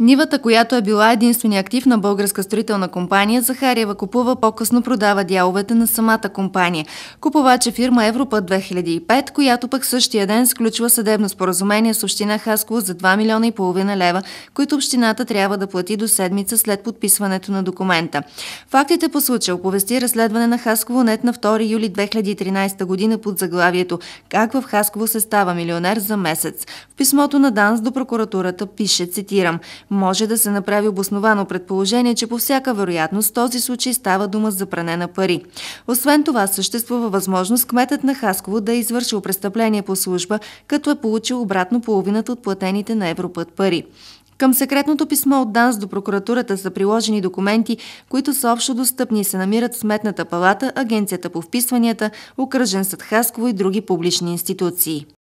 Нивата, която е била единствения актив на българска строителна компания, Захариева купува по-късно продава дяловете на самата компания. Купувач е фирма Европа 2005, която пък същия ден сключва съдебно споразумение с община Хасково за 2 милиона и половина лева, които общината трябва да плати до седмица след подписването на документа. Фактите по случая оповести разследване на Хасково нет на 2 юли 2013 година под заглавието «Как в Хасково се става милионер за месец». В писмото на ДАНС до прокуратурата пише, цитирам – може да се направи обосновано предположение, че по всяка вероятност този случай става дума за пране на пари. Освен това, съществува възможност кметът на Хасково да е извършил престъпление по служба, като е получил обратно половината от платените на Европът пари. Към секретното писмо от ДАНС до прокуратурата са приложени документи, които са общо достъпни и се намират в Сметната палата, Агенцията по вписванията, Окръжен съд Хасково и други публични институции.